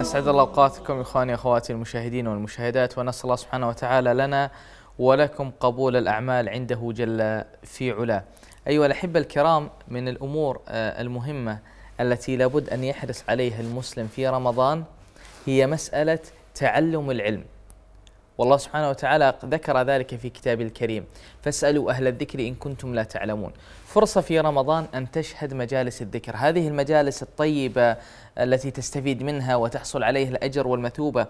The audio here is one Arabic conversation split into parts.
أسعد الله أوقاتكم إخواني أخواتي المشاهدين والمشاهدات ونسأل الله سبحانه وتعالى لنا ولكم قبول الأعمال عنده جل في علا أيها الأحبة الكرام من الأمور آه، المهمة التي لابد أن يحرص عليها المسلم في رمضان هي مسألة تعلم العلم والله سبحانه وتعالى ذكر ذلك في كتابه الكريم فاسألوا أهل الذكر إن كنتم لا تعلمون فرصة في رمضان أن تشهد مجالس الذكر هذه المجالس الطيبة التي تستفيد منها وتحصل عليها الأجر والمثوبة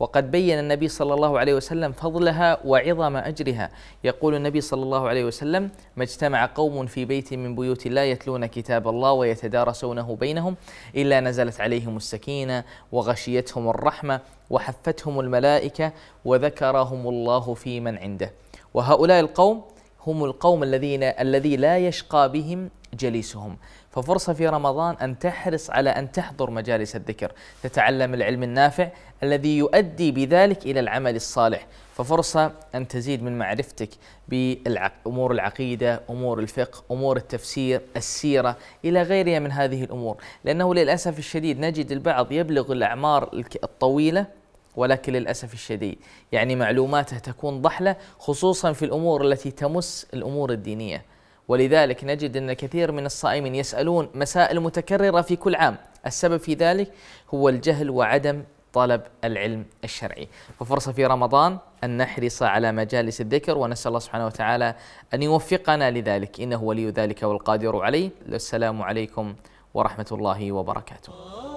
وقد بين النبي صلى الله عليه وسلم فضلها وعظم أجرها يقول النبي صلى الله عليه وسلم ما اجتمع قوم في بيت من بيوت الله يتلون كتاب الله ويتدارسونه بينهم إلا نزلت عليهم السكينة وغشيتهم الرحمة وحفتهم الملائكة وذكرهم الله في من عنده وهؤلاء القوم هم القوم الذين الذي لا يشقى بهم جليسهم ففرصة في رمضان أن تحرص على أن تحضر مجالس الذكر تتعلم العلم النافع الذي يؤدي بذلك إلى العمل الصالح ففرصة أن تزيد من معرفتك بأمور العقيدة أمور الفقه أمور التفسير السيرة إلى غيرها من هذه الأمور لأنه للأسف الشديد نجد البعض يبلغ الأعمار الطويلة ولكن للأسف الشديد يعني معلوماته تكون ضحلة خصوصا في الأمور التي تمس الأمور الدينية ولذلك نجد أن كثير من الصائمين يسألون مسائل متكررة في كل عام السبب في ذلك هو الجهل وعدم طلب العلم الشرعي ففرصة في رمضان أن نحرص على مجالس الذكر ونسأل الله سبحانه وتعالى أن يوفقنا لذلك إنه ولي ذلك والقادر عليه السلام عليكم ورحمة الله وبركاته